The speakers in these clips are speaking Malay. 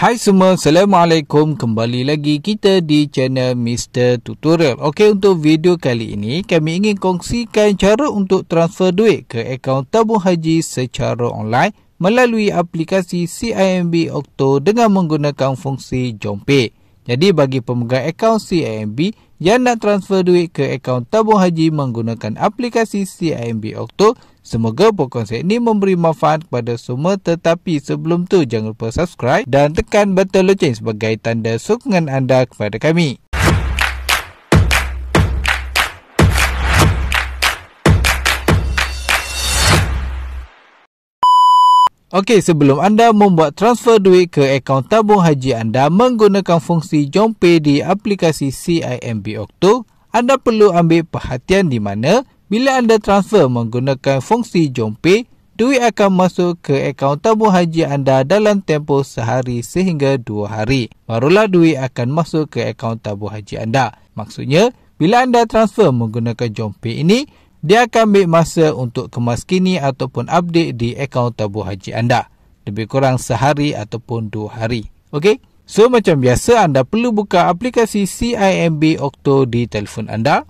Hai semua, Assalamualaikum. Kembali lagi kita di channel Mr. Tutorial. Okey, untuk video kali ini, kami ingin kongsikan cara untuk transfer duit ke akaun tabung haji secara online melalui aplikasi CIMB Okto dengan menggunakan fungsi JomPay. Jadi bagi pemegang akaun CIMB yang nak transfer duit ke akaun tabung haji menggunakan aplikasi CIMB Okto, semoga pokok perkongsian ini memberi manfaat kepada semua tetapi sebelum tu jangan lupa subscribe dan tekan butang lonceng sebagai tanda sokongan anda kepada kami. Okey, sebelum anda membuat transfer duit ke akaun tabung haji anda menggunakan fungsi JomPay di aplikasi CIMB Octo, anda perlu ambil perhatian di mana bila anda transfer menggunakan fungsi JomPay, duit akan masuk ke akaun tabung haji anda dalam tempoh sehari sehingga dua hari. Barulah duit akan masuk ke akaun tabung haji anda. Maksudnya, bila anda transfer menggunakan JomPay ini, dia akan ambil masa untuk kemaskini ataupun update di akaun tabung haji anda. Lebih kurang sehari ataupun dua hari. Okey? So, macam biasa, anda perlu buka aplikasi CIMB Octo di telefon anda.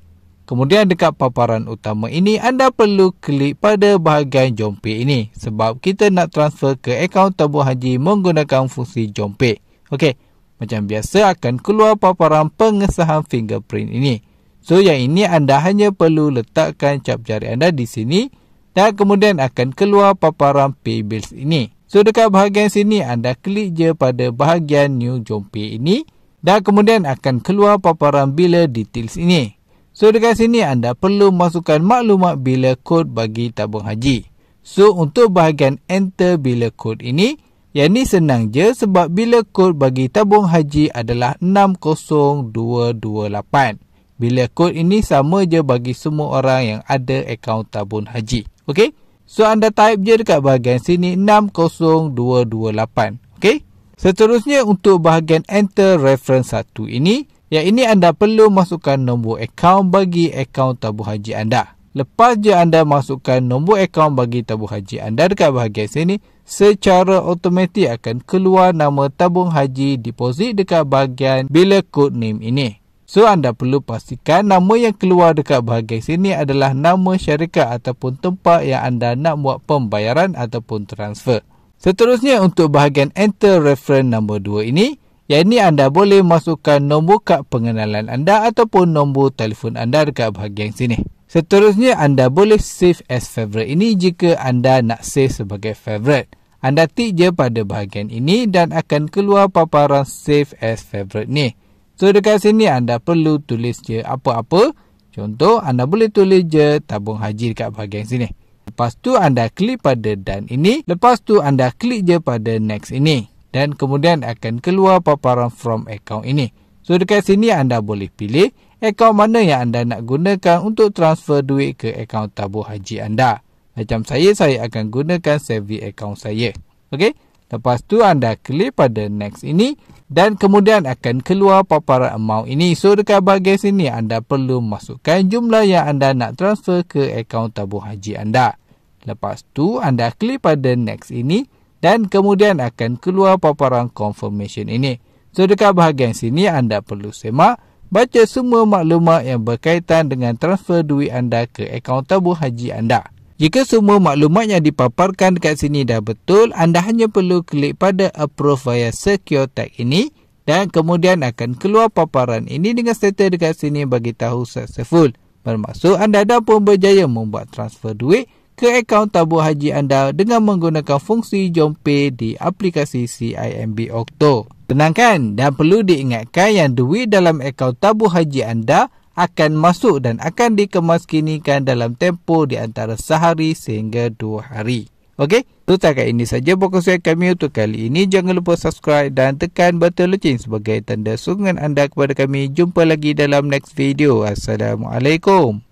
Kemudian, dekat paparan utama ini, anda perlu klik pada bahagian jompek ini. Sebab kita nak transfer ke akaun tabung haji menggunakan fungsi jompek. Okey, macam biasa akan keluar paparan pengesahan fingerprint ini. So yang ini anda hanya perlu letakkan cap jari anda di sini dan kemudian akan keluar paparan pay bills ini. So dekat bahagian sini anda klik je pada bahagian new jumpa ini dan kemudian akan keluar paparan bila details ini. So dekat sini anda perlu masukkan maklumat bila kod bagi tabung haji. So untuk bahagian enter bila kod ini, yang ni senang je sebab bila kod bagi tabung haji adalah 60228 bila kod ini sama je bagi semua orang yang ada akaun tabung haji. Okey? So anda type je dekat bahagian sini 60228. Okey? Seterusnya untuk bahagian enter reference satu ini, yang ini anda perlu masukkan nombor akaun bagi akaun tabung haji anda. Lepas je anda masukkan nombor akaun bagi tabung haji anda dekat bahagian sini, secara automatik akan keluar nama tabung haji deposit dekat bahagian bila code name ini. So anda perlu pastikan nama yang keluar dekat bahagian sini adalah nama syarikat ataupun tempat yang anda nak buat pembayaran ataupun transfer. Seterusnya untuk bahagian enter reference nombor 2 ini, yang ini anda boleh masukkan nombor kad pengenalan anda ataupun nombor telefon anda dekat bahagian sini. Seterusnya anda boleh save as favorite ini jika anda nak save sebagai favorite. Anda tik je pada bahagian ini dan akan keluar paparan save as favorite ni. So dekat sini anda perlu tulis je apa-apa. Contoh anda boleh tulis je tabung haji dekat bahagian sini. Lepas tu anda klik pada dan ini. Lepas tu anda klik je pada next ini. Dan kemudian akan keluar paparan from account ini. So dekat sini anda boleh pilih account mana yang anda nak gunakan untuk transfer duit ke account tabung haji anda. Macam saya, saya akan gunakan savvy account saya. Okey? Lepas tu anda klik pada next ini dan kemudian akan keluar paparan amount ini. So dekat bahagian sini anda perlu masukkan jumlah yang anda nak transfer ke akaun tabung haji anda. Lepas tu anda klik pada next ini dan kemudian akan keluar paparan confirmation ini. So dekat bahagian sini anda perlu semak baca semua maklumat yang berkaitan dengan transfer duit anda ke akaun tabung haji anda. Jika semua maklumat yang dipaparkan dekat sini dah betul, anda hanya perlu klik pada approve via SecureTag ini dan kemudian akan keluar paparan ini dengan status dekat sini bagi tahu successful. Bermaksud anda dah pun berjaya membuat transfer duit ke akaun tabung haji anda dengan menggunakan fungsi JomPay di aplikasi CIMB Octo. Tenangkan dan perlu diingatkan yang duit dalam akaun tabung haji anda akan masuk dan akan dikemaskinikan dalam tempoh di antara sehari sehingga dua hari. Okey, itu tak setakat ini saja pokok saya kami untuk kali ini. Jangan lupa subscribe dan tekan butang lonceng sebagai tanda sokongan anda kepada kami. Jumpa lagi dalam next video. Assalamualaikum.